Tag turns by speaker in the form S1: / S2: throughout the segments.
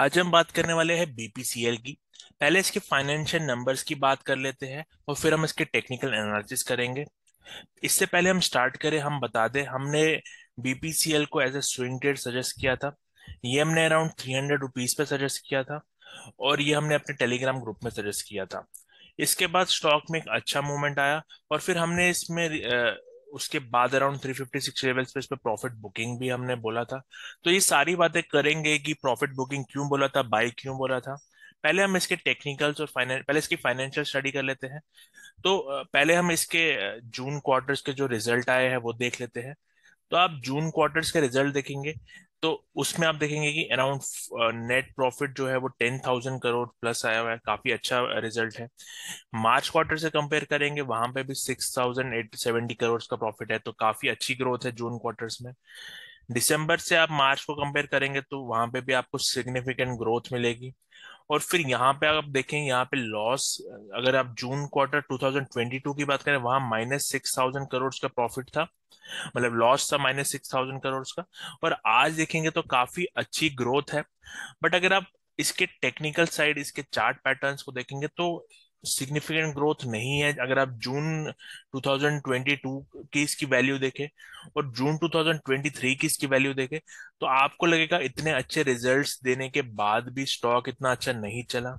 S1: आज हम बात करने वाले हैं बीपीसीएल की पहले इसके फाइनेंशियल नंबर्स की बात कर लेते हैं और फिर हम इसके टेक्निकल एनालिसिस करेंगे इससे पहले हम स्टार्ट करें हम बता दें हमने बीपीसीएल को as a swing trade suggest किया था ये हमने अराउंड थ्री हंड्रेड रुपीज पे सजेस्ट किया था और ये हमने अपने टेलीग्राम ग्रुप में सजेस्ट किया था इसके बाद स्टॉक में एक अच्छा मूवमेंट आया और फिर हमने इसमें उसके बाद अराउंड सिक्स लेवल्स पे इस पर प्रॉफिट बुकिंग भी हमने बोला था तो ये सारी बातें करेंगे कि प्रॉफिट बुकिंग क्यों बोला था बाई क्यों बोला था पहले हम इसके टेक्निकल्स और फाइनेंस पहले इसकी फाइनेंशियल स्टडी कर लेते हैं तो पहले हम इसके जून क्वार्टर्स के जो रिजल्ट आए हैं वो देख लेते हैं तो आप जून क्वार्टर्स के रिजल्ट देखेंगे तो उसमें आप देखेंगे कि अराउंड नेट प्रॉफिट जो है वो टेन थाउजेंड करोड़ प्लस आया हुआ है काफी अच्छा रिजल्ट uh, है मार्च क्वार्टर से कंपेयर करेंगे वहां पे भी six thousand eight seventy crore का प्रॉफिट है तो काफी अच्छी ग्रोथ है जून क्वार्टर्स में दिसंबर से आप मार्च को कंपेयर करेंगे तो वहां पे भी आपको सिग्निफिकेंट ग्रोथ मिलेगी और फिर यहाँ पे आप देखें यहाँ पे लॉस अगर आप जून क्वार्टर 2022 की बात करें वहां माइनस सिक्स थाउजेंड करोड़ का प्रॉफिट था मतलब लॉस था माइनस सिक्स थाउजेंड करोड़ का और आज देखेंगे तो काफी अच्छी ग्रोथ है बट अगर आप इसके टेक्निकल साइड इसके चार्ट पैटर्न्स को देखेंगे तो सिग्निफिकेंट ग्रोथ नहीं है अगर आप जून 2022 की इसकी वैल्यू देखें और जून 2023 की इसकी वैल्यू देखें तो आपको लगेगा इतने अच्छे रिजल्ट्स देने के बाद भी स्टॉक इतना अच्छा नहीं चला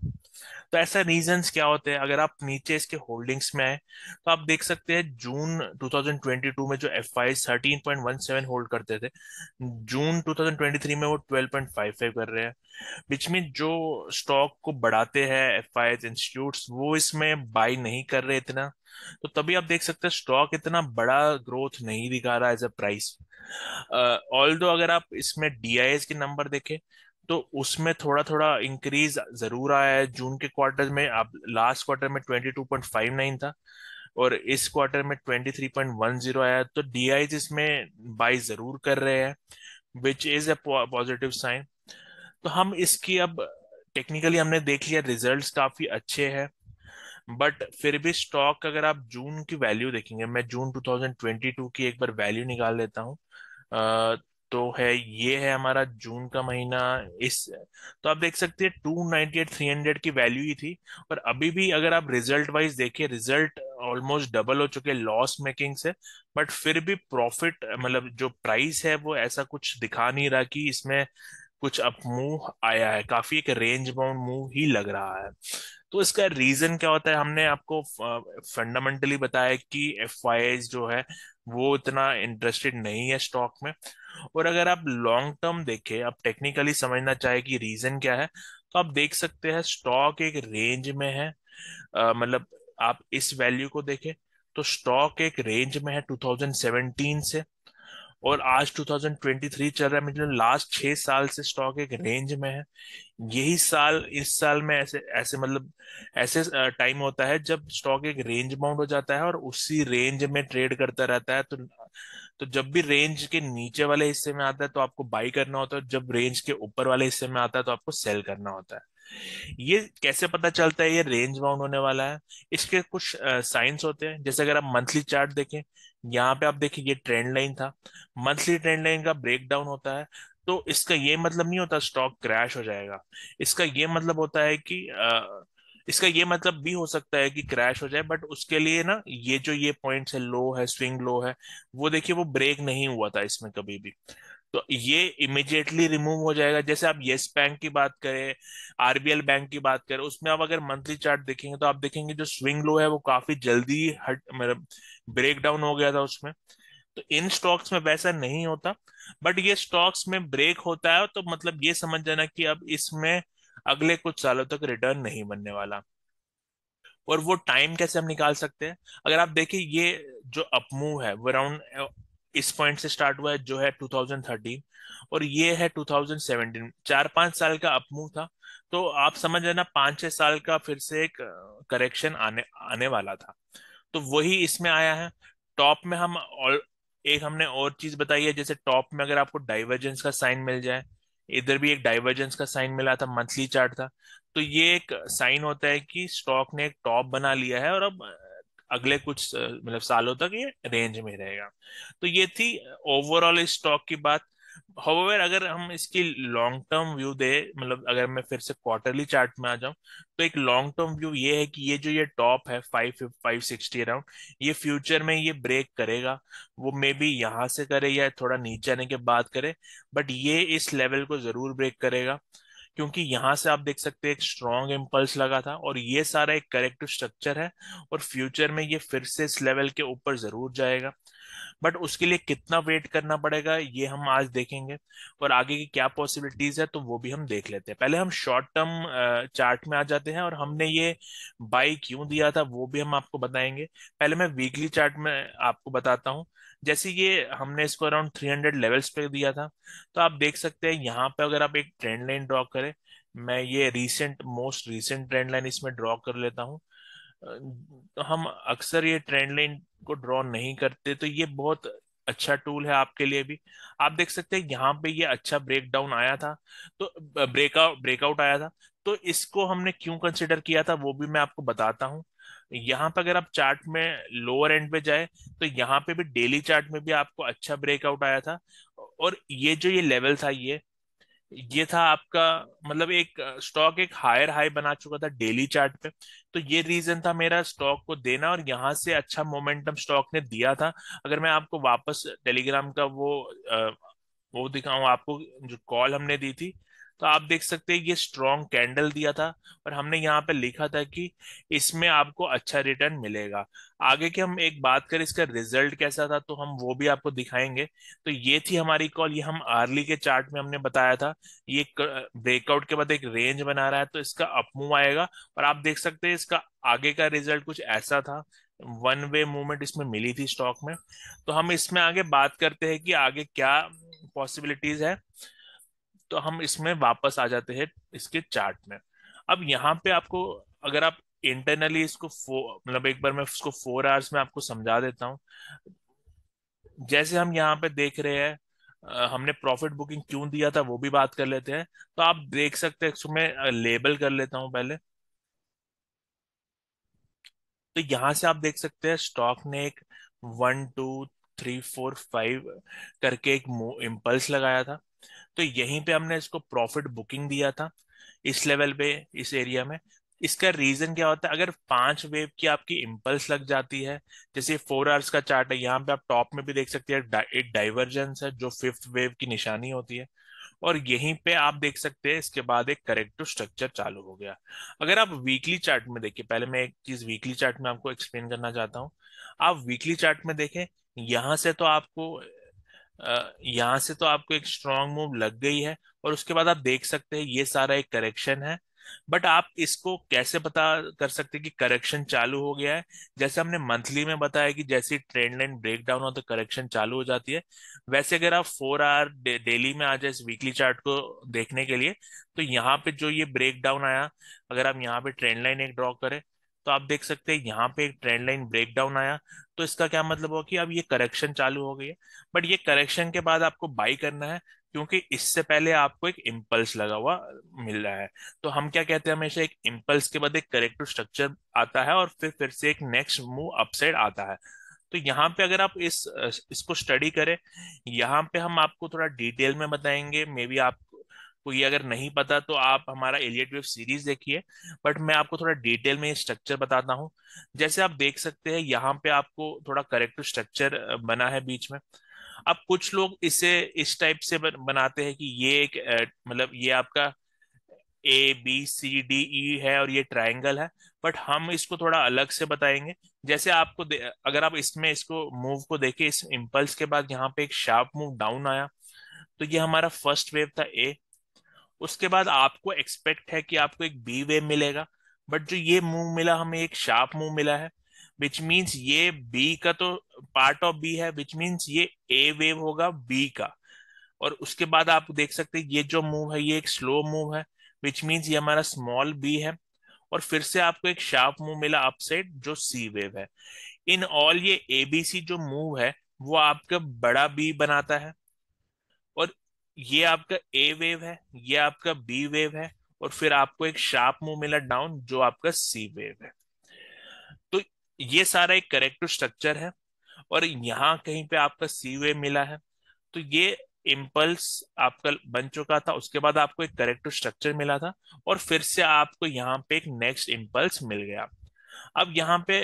S1: तो ऐसा रीजंस क्या होते हैं अगर आप नीचे इसके होल्डिंग्स में आए तो आप देख सकते हैं जून 2022 में जो F I thirteen point one seven hold करते थे जून 2023 में वो 12.55 कर रहे हैं बीच में जो स्टॉक को बढ़ाते हैं एफ आई इंस्टीट्यूट वो इसमें बाय नहीं कर रहे इतना तो तभी आप देख सकते हैं स्टॉक इतना बड़ा ग्रोथ नहीं दिखा रहा एज अ प्राइस ऑल दो अगर आप इसमें डीआईएस के नंबर देखें तो उसमें थोड़ा थोड़ा इंक्रीज जरूर आया है जून के क्वार्टर में आप लास्ट क्वार्टर में नाइन था और इस क्वार्टर में 23.10 आया तो डीआई इसमें बाई जरूर कर रहे हैं which is a positive sign तो हम इसकी अब टेक्निकली हमने देख लिया रिजल्ट्स काफी अच्छे हैं बट फिर भी स्टॉक अगर आप जून की वैल्यू देखेंगे मैं जून 2022 की एक बार वैल्यू निकाल लेता हूँ तो है ये है हमारा जून का महीना इस तो आप देख सकते हैं two ninety eight three hundred की वैल्यू ही थी और अभी भी अगर आप रिजल्ट वाइज देखिए रिजल्ट ऑलमोस्ट डबल हो चुके लॉस मेकिंग से बट फिर भी प्रॉफिट मतलब जो प्राइस है वो ऐसा कुछ दिखा नहीं रहा कि इसमें कुछ अप मूव आया है काफी एक रेंज बाउंड मूव ही लग रहा है तो इसका रीजन क्या होता है हमने आपको फंडामेंटली बताया कि एफ जो है वो इतना इंटरेस्टेड नहीं है स्टॉक में और अगर आप लॉन्ग टर्म देखें आप टेक्निकली समझना चाहे कि रीजन क्या है तो आप देख सकते हैं स्टॉक एक रेंज में है मतलब आप इस वैल्यू को देखें तो स्टॉक एक रेंज में है 2017 से और आज 2023 चल रहा है मतलब लास्ट छह साल से स्टॉक एक रेंज में है यही साल इस साल में ऐसे ऐसे मतलब ऐसे टाइम होता है जब स्टॉक एक रेंज बाउंड हो जाता है और उसी रेंज में ट्रेड करता रहता है तो तो जब भी रेंज के नीचे वाले हिस्से में आता है तो आपको बाई करना होता है जब रेंज के ऊपर वाले हिस्से में आता है तो आपको सेल करना होता है ये कैसे पता चलता है ये रेंज बाउंड होने वाला है इसके कुछ साइंस होते हैं जैसे अगर आप मंथली चार्ट देखें यहाँ पे आप देखिए ये ट्रेंड लाइन था मंथली ट्रेंड लाइन का ब्रेक डाउन होता है तो इसका ये मतलब नहीं होता स्टॉक क्रैश हो जाएगा इसका ये मतलब होता है कि आ, इसका ये मतलब भी हो सकता है कि क्रैश हो जाए बट उसके लिए ना ये जो ये पॉइंट्स है लो है स्विंग लो है वो देखिए वो ब्रेक नहीं हुआ था इसमें कभी भी तो ये इमिजिएटली रिमूव हो जाएगा जैसे आप येस बैंक की बात करें आरबीएल बैंक की बात करें उसमें आप अगर मंथली चार्ट देखेंगे तो आप देखेंगे जो स्विंग लो है वो काफी जल्दी हट मतलब ब्रेक डाउन हो गया था उसमें तो इन स्टॉक्स में वैसा नहीं होता बट ये स्टॉक्स में ब्रेक होता है तो मतलब ये समझ जाना कि अब इसमें अगले कुछ सालों तक रिटर्न नहीं बनने वाला और वो टाइम कैसे हम निकाल सकते हैं अगर आप देखिए ये जो अपमूव है वो अराउंड इस पॉइंट से स्टार्ट हुआ है जो है 2013 और ये है 2017 चार पांच साल का अपमूव था तो आप समझ लेना पांच छह साल का फिर से एक करेक्शन आने आने वाला था तो वही इसमें आया है टॉप में हम और एक हमने और चीज बताई है जैसे टॉप में अगर आपको डाइवर्जेंस का साइन मिल जाए इधर भी एक डाइवर्जेंस का साइन मिला था मंथली चार्ट था तो ये एक साइन होता है कि स्टॉक ने एक टॉप बना लिया है और अब अगले कुछ मतलब सालों तक ये रेंज में रहेगा तो ये थी ओवरऑल स्टॉक की बात However, अगर हम इसकी लॉन्ग टर्म व्यू दे मतलब अगर मैं फिर से क्वार्टरली चार्ट में आ जाऊं तो एक लॉन्ग टर्म व्यू ये है कि ये जो ये टॉप है फाइव फाइव सिक्सटी अराउंड ये फ्यूचर में ये ब्रेक करेगा वो मे बी यहां से करे या थोड़ा नीचे आने के बाद करे बट ये इस लेवल को जरूर ब्रेक करेगा क्योंकि यहाँ से आप देख सकते हैं एक स्ट्रॉन्ग इम्पल्स लगा था और ये सारा एक करेक्टिव स्ट्रक्चर है और फ्यूचर में ये फिर से इस लेवल के ऊपर जरूर जाएगा बट उसके लिए कितना वेट करना पड़ेगा ये हम आज देखेंगे और आगे की क्या पॉसिबिलिटीज है तो वो भी हम देख लेते हैं पहले हम शॉर्ट टर्म चार्ट में आ जाते हैं और हमने ये बाई क्यों दिया था वो भी हम आपको बताएंगे पहले मैं वीकली चार्ट में आपको बताता हूँ जैसे ये हमने इसको अराउंड 300 लेवल्स पे दिया था तो आप देख सकते हैं यहाँ पे अगर आप एक ट्रेंड लाइन ड्रॉ करें मैं ये recent most recent trend line इसमें ड्रॉ कर लेता हूँ हम अक्सर ये ट्रेंड लाइन को ड्रॉ नहीं करते तो ये बहुत अच्छा टूल है आपके लिए भी आप देख सकते हैं यहाँ पे ये अच्छा ब्रेकडाउन आया था तो ब्रेकआउट ब्रेकआउट आया था तो इसको हमने क्यों कंसिडर किया था वो भी मैं आपको बताता हूँ यहाँ पर अगर आप चार्ट में लोअर एंड पे जाए तो यहाँ पे भी डेली चार्ट में भी आपको अच्छा ब्रेकआउट आया था और ये जो ये लेवल था ये ये था आपका मतलब एक स्टॉक एक हायर हाई बना चुका था डेली चार्ट पे तो ये रीजन था मेरा स्टॉक को देना और यहाँ से अच्छा मोमेंटम स्टॉक ने दिया था अगर मैं आपको वापस टेलीग्राम का वो वो दिखाऊं आपको जो कॉल हमने दी थी तो आप देख सकते हैं ये स्ट्रॉन्ग कैंडल दिया था और हमने यहाँ पे लिखा था कि इसमें आपको अच्छा रिटर्न मिलेगा आगे की हम एक बात करें इसका रिजल्ट कैसा था तो हम वो भी आपको दिखाएंगे तो ये थी हमारी कॉल ये हम आर्ली के चार्ट में हमने बताया था ये ब्रेकआउट के बाद एक रेंज बना रहा है तो इसका अपमूव आएगा और आप देख सकते हैं इसका आगे का रिजल्ट कुछ ऐसा था वन वे मूवमेंट इसमें मिली थी स्टॉक में तो हम इसमें आगे बात करते हैं कि आगे क्या पॉसिबिलिटीज है तो हम इसमें वापस आ जाते हैं इसके चार्ट में अब यहाँ पे आपको अगर आप इंटरनली इसको मतलब एक बार मैं इसको फोर आवर्स में आपको समझा देता हूँ जैसे हम यहाँ पे देख रहे हैं हमने प्रॉफिट बुकिंग क्यों दिया था वो भी बात कर लेते हैं तो आप देख सकते हैं इसमें लेबल कर लेता हूं पहले तो यहां से आप देख सकते हैं स्टॉक ने एक one two three four five करके एक इम्पल्स लगाया था तो यहीं पे हमने इसको प्रॉफिट बुकिंग दिया था इस लेवल पे इस एरिया में इसका रीजन क्या होता है अगर पांच वेव की आपकी इम्पल्स लग जाती है जैसे फोर आवर्स का चार्ट है यहाँ पे आप टॉप में भी देख सकते हैं एक डाइवर्जेंस है जो फिफ्थ वेव की निशानी होती है और यहीं पे आप देख सकते हैं इसके बाद एक करेक्टिव स्ट्रक्चर चालू हो गया अगर आप वीकली चार्ट में देखिए पहले मैं एक चीज वीकली चार्ट में आपको एक्सप्लेन करना चाहता हूँ आप वीकली चार्ट में देखें यहां से तो आपको यहाँ से तो आपको एक स्ट्रांग मूव लग गई है और उसके बाद आप देख सकते हैं ये सारा एक करेक्शन है बट आप इसको कैसे पता कर सकते हैं कि करेक्शन चालू हो गया है जैसे हमने मंथली में बताया कि जैसे ट्रेंड लाइन ब्रेक डाउन हो तो करेक्शन चालू हो जाती है वैसे अगर आप फोर आवर डेली में आ जाए इस वीकली चार्ट को देखने के लिए तो यहाँ पे जो ये ब्रेक डाउन आया अगर आप यहाँ पे ट्रेंड लाइन एक ड्रॉ करें तो आप देख सकते हैं यहाँ पे एक ट्रेंड लाइन ब्रेक डाउन आया तो इसका क्या मतलब हुआ कि अब ये करेक्शन चालू हो गई है बट ये करेक्शन के बाद आपको बाई करना है क्योंकि इससे पहले आपको एक इम्पल्स लगा हुआ मिल रहा है तो हम क्या कहते हैं हमेशा एक इम्पल्स के बाद एक करेक्टिव स्ट्रक्चर आता है और फिर फिर से एक नेक्स्ट मूव अपसाइड आता है तो यहाँ पे अगर आप इस इसको स्टडी करें यहाँ पे हम आपको थोड़ा डिटेल में बताएंगे मे बी आप को ये अगर नहीं पता तो आप हमारा एलियट वेव सीरीज देखिए बट मैं आपको थोड़ा डिटेल में स्ट्रक्चर बताता हूँ जैसे आप देख सकते हैं यहाँ पे आपको थोड़ा करेक्ट स्ट्रक्चर बना है बीच में अब कुछ लोग इसे इस टाइप से बनाते हैं कि ये एक मतलब ये आपका A B C D E है और ये ट्राइंगल है बट हम इसको थोड़ा अलग से बताएंगे जैसे आपको अगर आप इसमें इसको मूव को देखिए इस इम्पल्स के बाद यहाँ पे एक शार्प मूव डाउन आया तो ये हमारा फर्स्ट वेव था ए उसके बाद आपको एक्सपेक्ट है कि आपको एक बी वेव मिलेगा बट जो ये मूव मिला हमें एक शार्प मूव मिला है विच मीन्स ये बी का तो पार्ट ऑफ बी है विच मीन्स ये ए वेव होगा बी का और उसके बाद आप देख सकते हैं ये जो मूव है ये एक स्लो मूव है विच मीन्स ये हमारा स्मॉल बी है और फिर से आपको एक शार्प मूव मिला अपसेट जो सी वेव है इन ऑल ये एबीसी जो मूव है वो आपका बड़ा बी बनाता है और ये आपका ए वेव है ये आपका बी वेव है और फिर आपको एक शार्प मूव मिला डाउन जो आपका सी वेव है तो ये सारा एक करेक्ट स्ट्रक्चर है और यहाँ कहीं पे आपका सी वेव मिला है तो ये इम्पल्स आपका बन चुका था उसके बाद आपको एक करेक्ट स्ट्रक्चर मिला था और फिर से आपको यहाँ पे एक नेक्स्ट इम्पल्स मिल गया अब यहाँ पे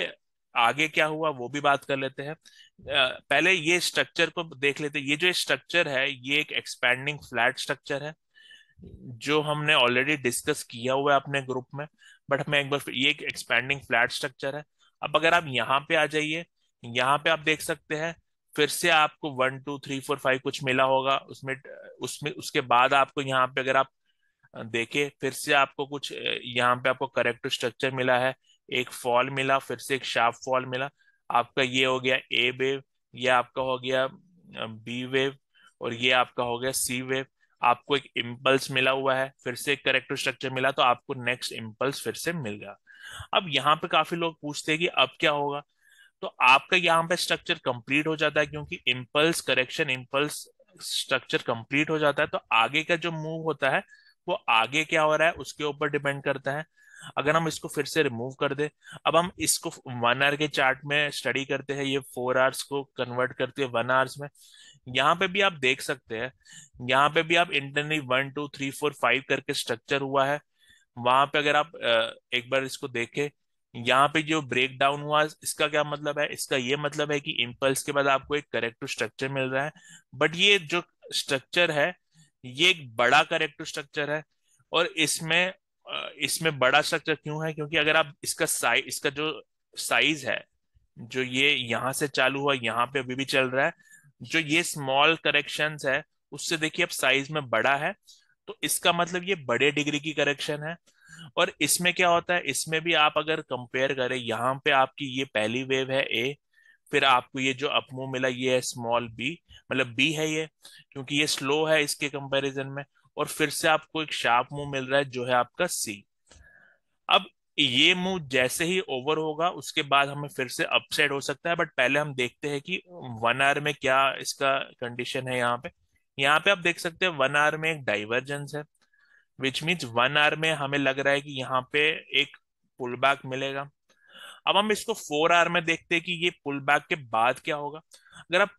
S1: आगे क्या हुआ वो भी बात कर लेते हैं पहले ये स्ट्रक्चर को देख लेते हैं ये जो स्ट्रक्चर है ये एक एक्सपैंडिंग फ्लैट स्ट्रक्चर है जो हमने ऑलरेडी डिस्कस किया हुआ है अपने ग्रुप में बट हमें एक बार ये एक एक्सपैंडिंग फ्लैट स्ट्रक्चर है अब अगर आप यहाँ पे आ जाइए यहाँ पे आप देख सकते हैं फिर से आपको one two three four five कुछ मिला होगा उसमें उसमें उसके बाद आपको यहाँ पे अगर आप देखे फिर से आपको कुछ यहाँ पे आपको करेक्ट स्ट्रक्चर मिला है एक फॉल मिला फिर से एक शार्प फॉल मिला आपका ये हो गया ए वेव ये आपका हो गया बी वेव और ये आपका हो गया सी वेव आपको एक इम्पल्स मिला हुआ है फिर से एक करेक्टर स्ट्रक्चर मिला तो आपको नेक्स्ट इम्पल्स फिर से मिल गया अब यहाँ पे काफी लोग पूछते हैं कि अब क्या होगा तो आपका यहाँ पे स्ट्रक्चर कंप्लीट हो जाता है क्योंकि impulse correction impulse structure complete हो जाता है तो आगे का जो मूव होता है वो आगे क्या हो रहा है उसके ऊपर डिपेंड करता है अगर हम इसको फिर से रिमूव कर दे अब हम इसको वन आवर के चार्ट में स्टडी करते हैं ये फोर आवर्स को कन्वर्ट करते हैं वन आवर्स में यहाँ पे भी आप देख सकते हैं यहाँ पे भी आप internally one two three four five करके स्ट्रक्चर हुआ है वहां पे अगर आप एक बार इसको देखे यहाँ पे जो ब्रेक डाउन हुआ इसका क्या मतलब है इसका ये मतलब है कि इम्पल्स के बाद आपको एक करेक्टिव स्ट्रक्चर मिल रहा है बट ये जो स्ट्रक्चर है ये एक बड़ा करेक्टिव स्ट्रक्चर है और इसमें इसमें बड़ा स्ट्रक्चर क्यों है क्योंकि अगर आप इसका साइज इसका जो साइज है जो ये यहाँ से चालू हुआ यहाँ पे अभी भी चल रहा है जो ये स्मॉल करेक्शन है उससे देखिए अब साइज में बड़ा है तो इसका मतलब ये बड़े डिग्री की करेक्शन है और इसमें क्या होता है इसमें भी आप अगर कंपेयर करें यहाँ पे आपकी ये पहली वेव है ए फिर आपको ये जो अपमो मिला ये है स्मॉल बी मतलब बी है ये क्योंकि ये स्लो है इसके कंपैरिजन में और फिर से आपको एक शार्प मूव मिल रहा है जो है आपका सी अब ये मूव जैसे ही ओवर होगा उसके बाद हमें फिर से अपसेट हो सकता है बट पहले हम देखते हैं कि वन आर में क्या इसका कंडीशन है यहाँ पे यहाँ पे आप देख सकते हैं वन आर में एक डाइवर्जेंस है विच मीन्स वन आर में हमें लग रहा है कि यहाँ पे एक पुल बैक मिलेगा अब हम इसको फोर आर में देखते हैं कि ये पुल बैक के बाद क्या होगा अगर आप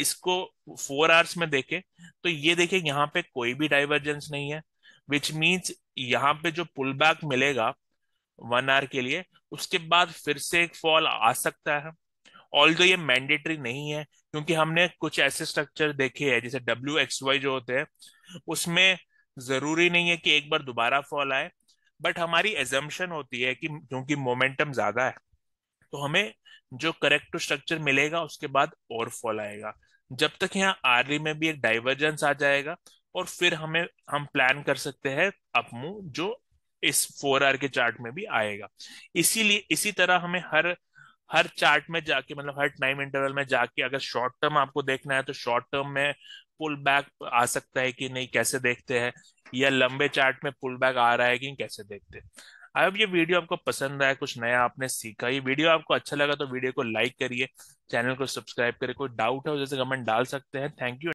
S1: इसको फोर आवर्स में देखे तो ये देखे यहाँ पे कोई भी डाइवर्जेंस नहीं है विच मीन्स यहाँ पे जो पुल बैक मिलेगा वन आवर के लिए उसके बाद फिर से एक फॉल आ सकता है ऑल दो ये मैंडेटरी नहीं है क्योंकि हमने कुछ ऐसे स्ट्रक्चर देखे हैं जैसे डब्ल्यू एक्स वाई जो होते हैं उसमें जरूरी नहीं है कि एक बार दोबारा फॉल आए बट हमारी एजम्पन होती है कि क्योंकि मोमेंटम ज्यादा है तो हमें जो करेक्ट स्ट्रक्चर मिलेगा उसके बाद और फॉल आएगा जब तक यहाँ आरली में भी एक डाइवर्जेंस आ जाएगा और फिर हमें हम प्लान कर सकते हैं अपमू जो इस फोर आर के चार्ट में भी आएगा इसीलिए इसी तरह हमें हर हर चार्ट में जाके मतलब हर टाइम इंटरवल में जाके अगर शॉर्ट टर्म आपको देखना है तो शॉर्ट टर्म में पुल बैक आ सकता है कि नहीं कैसे देखते हैं या लंबे चार्ट में पुल बैक आ रहा है कि कैसे देखते हैं आई होप ये वीडियो आपको पसंद आया कुछ नया आपने सीखा ये वीडियो आपको अच्छा लगा तो वीडियो को लाइक करिए चैनल को सब्सक्राइब करिए कोई डाउट है जैसे कमेंट डाल सकते हैं थैंक यू